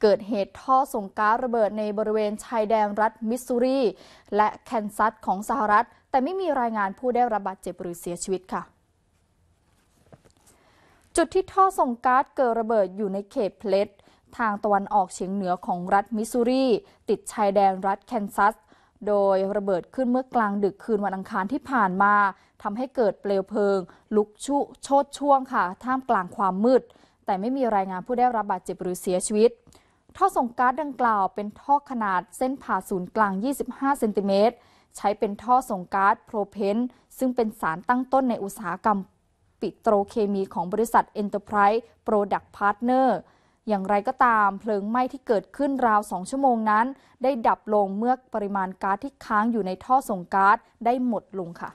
เกิดเหตุท่อส่งก๊าซระเบิดในบริเวณชายแดนรัฐมิสซูรีและแคนซัสของสหรัฐ แต่ไม่มีรายงานผู้ได้รับบาดเจ็บหรือเสียชีวิตค่ะ จุดที่ท่อส่งก๊าซเกิดระเบิดอยู่ในเขตเพลสทางตะวันออกเฉียงเหนือของรัฐมิสซูรีติดชายแดนรัฐแคนซัสโดยระเบิดขึ้นเมื่อกลางดึกคืนวันอังคารที่ผ่านมาทำให้เกิดเปลวเพลิง ลุกชุโชดช่วงค่ะ ท่ามกลางความมืด แต่ไม่มีรายงานผู้ได้รับบาดเจ็บหรือเสียชีวิตท่อส่งก๊าซดังกล่าวเป็นท่อขนาดเส้นผ่าศูนย์กลาง 25 เซนติเมตร ใช้เป็นท่อส่งก๊าซโพรเพนซึ่งเป็นสารตั้งต้นในอุตสาหกรรมปิโตรเคมีของบริษัท Enterprise Product Partner อย่างไรก็ตามเพลิงไหม้ที่เกิดขึ้นราว 2 ชั่วโมงนั้น ได้ดับลงเมื่อปริมาณก๊าซที่ค้างอยู่ในท่อส่งก๊าซได้หมดลงค่ะ